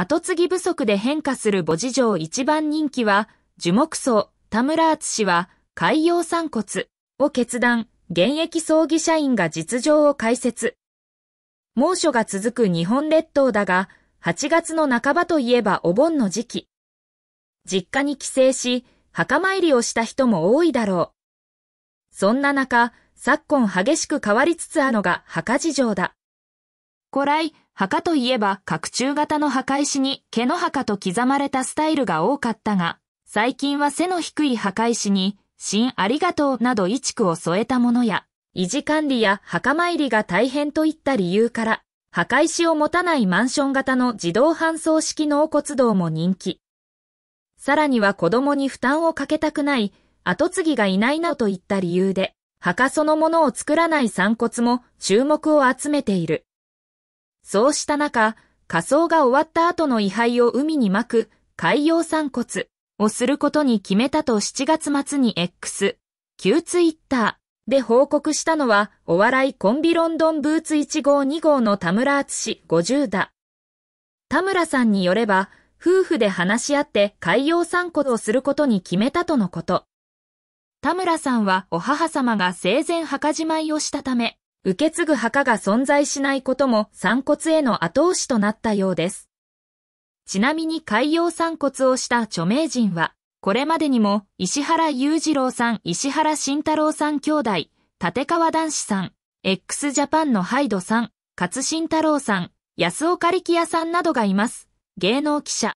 後継ぎ不足で変化する母事情一番人気は、樹木葬、田村厚氏は、海洋散骨を決断、現役葬儀社員が実情を解説。猛暑が続く日本列島だが、8月の半ばといえばお盆の時期。実家に帰省し、墓参りをした人も多いだろう。そんな中、昨今激しく変わりつつあるのが墓事情だ。古来、墓といえば角柱型の墓石に毛の墓と刻まれたスタイルが多かったが、最近は背の低い墓石に、新ありがとうなど一句を添えたものや、維持管理や墓参りが大変といった理由から、墓石を持たないマンション型の自動搬送式納骨堂も人気。さらには子供に負担をかけたくない、後継ぎがいないなどといった理由で、墓そのものを作らない散骨も注目を集めている。そうした中、火葬が終わった後の位牌を海に巻く海洋散骨をすることに決めたと7月末に X、旧ツイッターで報告したのはお笑いコンビロンドンブーツ1号2号の田村厚氏50だ。田村さんによれば、夫婦で話し合って海洋散骨をすることに決めたとのこと。田村さんはお母様が生前墓じまいをしたため、受け継ぐ墓が存在しないことも散骨への後押しとなったようです。ちなみに海洋散骨をした著名人は、これまでにも石原裕次郎さん、石原慎太郎さん兄弟、立川男子さん、x ジャパンのハイドさん、勝慎太郎さん、安岡力也さんなどがいます。芸能記者。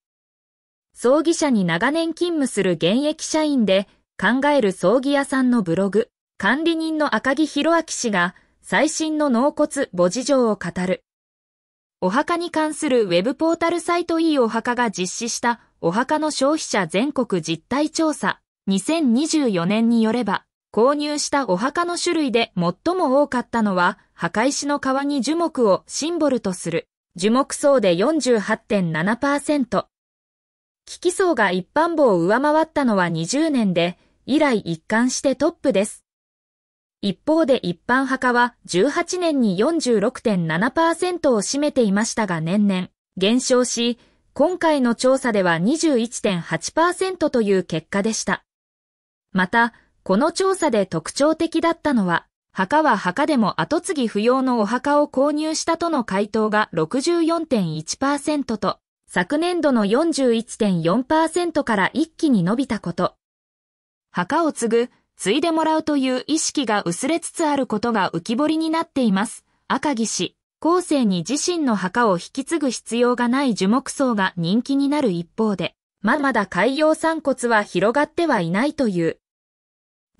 葬儀社に長年勤務する現役社員で、考える葬儀屋さんのブログ、管理人の赤木博明氏が、最新の納骨墓事情を語る。お墓に関するウェブポータルサイト e お墓が実施したお墓の消費者全国実態調査2024年によれば、購入したお墓の種類で最も多かったのは、墓石の皮に樹木をシンボルとする、樹木層で48.7%。危機層が一般簿を上回ったのは20年で、以来一貫してトップです。一方で一般派は18年に46.7%を占めていましたが年々減少し、今回の調査では21.8%という結果でした。また、この調査で特徴的だったのは、墓は墓でも後継ぎ不要のお墓を購入したとの回答が64.1%と、昨年度の41.4%から一気に伸びたこと。墓を継ぐ継いでもらうという意識が薄れつつあることが浮き彫りになっています。赤木氏、後世に自身の墓を引き継ぐ必要がない樹木葬が人気になる一方で、まだまだ海洋散骨は広がってはいないという。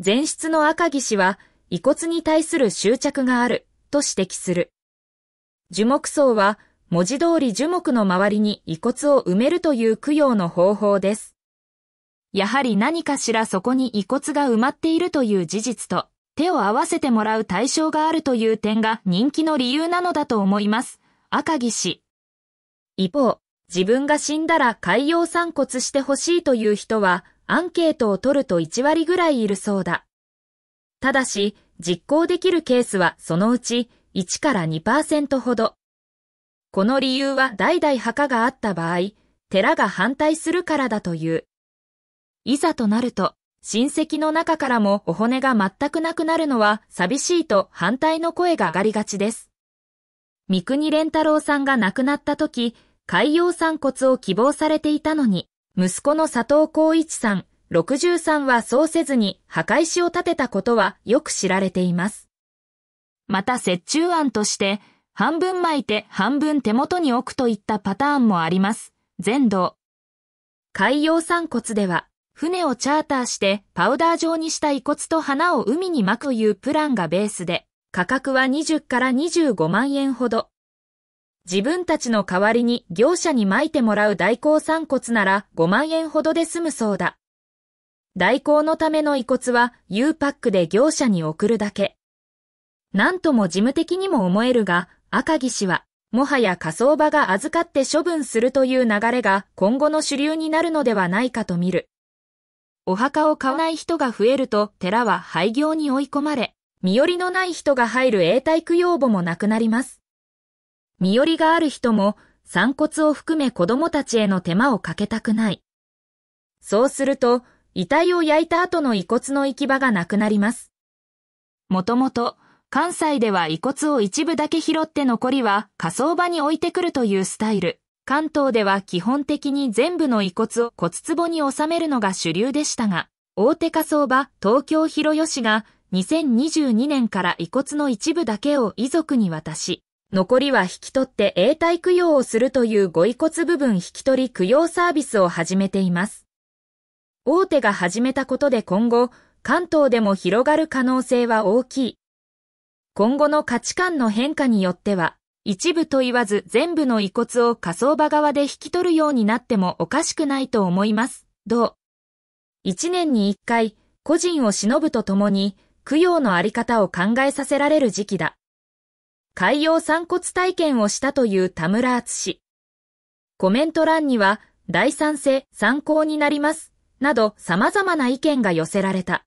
前室の赤木氏は、遺骨に対する執着がある、と指摘する。樹木葬は、文字通り樹木の周りに遺骨を埋めるという供養の方法です。やはり何かしらそこに遺骨が埋まっているという事実と、手を合わせてもらう対象があるという点が人気の理由なのだと思います。赤木氏。一方、自分が死んだら海洋散骨してほしいという人は、アンケートを取ると1割ぐらいいるそうだ。ただし、実行できるケースはそのうち1から2%ほど。この理由は代々墓があった場合、寺が反対するからだという。いざとなると、親戚の中からもお骨が全くなくなるのは寂しいと反対の声が上がりがちです。三国連太郎さんが亡くなった時、海洋散骨を希望されていたのに、息子の佐藤光一さん、63はそうせずに墓石を建てたことはよく知られています。また折衷案として、半分巻いて半分手元に置くといったパターンもあります。全道。海洋散骨では、船をチャーターしてパウダー状にした遺骨と花を海に巻くというプランがベースで、価格は20から25万円ほど。自分たちの代わりに業者に巻いてもらう代行散骨なら5万円ほどで済むそうだ。代行のための遺骨は U パックで業者に送るだけ。なんとも事務的にも思えるが、赤木氏は、もはや火葬場が預かって処分するという流れが今後の主流になるのではないかと見る。お墓を買わない人が増えると寺は廃業に追い込まれ、身寄りのない人が入る永代供養墓もなくなります。身寄りがある人も、散骨を含め子供たちへの手間をかけたくない。そうすると、遺体を焼いた後の遺骨の行き場がなくなります。もともと、関西では遺骨を一部だけ拾って残りは火葬場に置いてくるというスタイル。関東では基本的に全部の遺骨を骨壺に収めるのが主流でしたが、大手仮想場東京広吉が2022年から遺骨の一部だけを遺族に渡し、残りは引き取って永代供養をするというご遺骨部分引き取り供養サービスを始めています。大手が始めたことで今後、関東でも広がる可能性は大きい。今後の価値観の変化によっては、一部と言わず全部の遺骨を火葬場側で引き取るようになってもおかしくないと思います。同。一年に一回、個人を忍ぶとともに、供養のあり方を考えさせられる時期だ。海洋散骨体験をしたという田村厚氏。コメント欄には、第三世参考になります、など様々な意見が寄せられた。